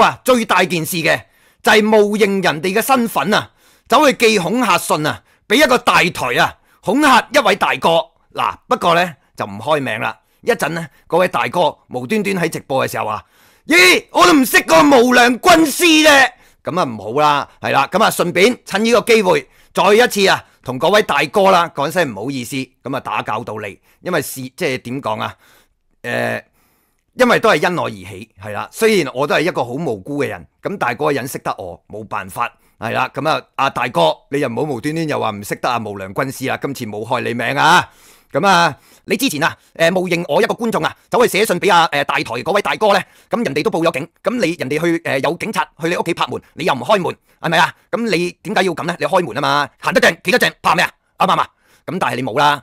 哇！最大件事嘅就系冒认人哋嘅身份啊，走去寄恐吓信啊，俾一个大台啊恐吓一位大哥嗱。不过呢，就唔开名啦。一阵呢，嗰位大哥无端端喺直播嘅时候啊，咦，我都唔识个无良军师咧，咁啊唔好啦，系啦，咁啊顺便趁呢个机会再一次啊同嗰位大哥啦讲声唔好意思，咁啊打搅到你，因为事即系点讲啊，诶。因为都系因我而起，系啦。虽然我都系一个好无辜嘅人，咁大哥忍识得我，冇办法，系啦。咁啊，阿大哥，你又唔好无端端又话唔识得阿无良军师啊！今次冇害你命啊！咁啊，你之前啊，诶冒认我一个观众啊，走去写信俾阿诶大台嗰位大哥咧，咁人哋都报咗警，咁你人哋去诶有警察去你屋企拍门，你又唔开门，系咪啊？咁你点解要咁咧？你开门啊嘛，行得正企得正，怕咩啊？啱唔啱啊？咁但系你冇啦。